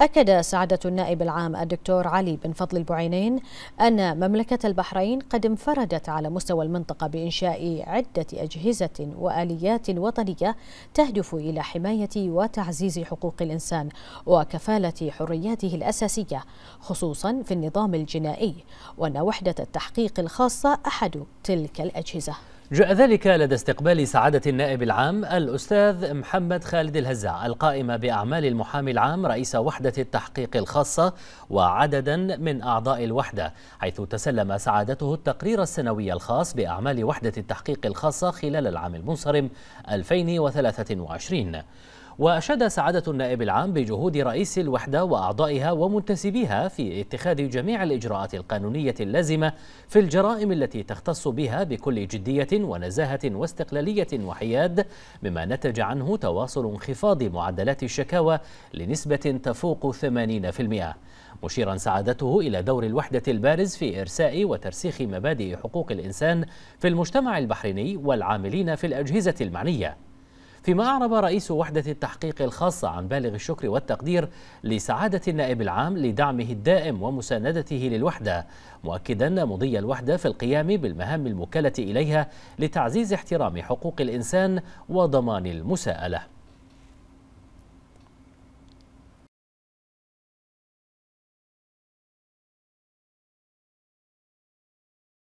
أكد سعادة النائب العام الدكتور علي بن فضل البعينين أن مملكة البحرين قد انفردت على مستوى المنطقة بإنشاء عدة أجهزة وآليات وطنية تهدف إلى حماية وتعزيز حقوق الإنسان وكفالة حرياته الأساسية خصوصا في النظام الجنائي وأن وحدة التحقيق الخاصة أحد تلك الأجهزة جاء ذلك لدى استقبال سعادة النائب العام الأستاذ محمد خالد الهزاع القائم بأعمال المحامي العام رئيس وحدة التحقيق الخاصة وعددا من أعضاء الوحدة حيث تسلم سعادته التقرير السنوي الخاص بأعمال وحدة التحقيق الخاصة خلال العام المنصرم 2023 وأشاد سعادة النائب العام بجهود رئيس الوحدة وأعضائها ومنتسبيها في اتخاذ جميع الإجراءات القانونية اللازمة في الجرائم التي تختص بها بكل جدية ونزاهة واستقلالية وحياد مما نتج عنه تواصل انخفاض معدلات الشكاوى لنسبة تفوق 80% مشيرا سعادته إلى دور الوحدة البارز في إرساء وترسيخ مبادئ حقوق الإنسان في المجتمع البحريني والعاملين في الأجهزة المعنية فيما أعرب رئيس وحدة التحقيق الخاصة عن بالغ الشكر والتقدير لسعادة النائب العام لدعمه الدائم ومساندته للوحدة مؤكدا مضي الوحدة في القيام بالمهام المكلة إليها لتعزيز احترام حقوق الإنسان وضمان المساءلة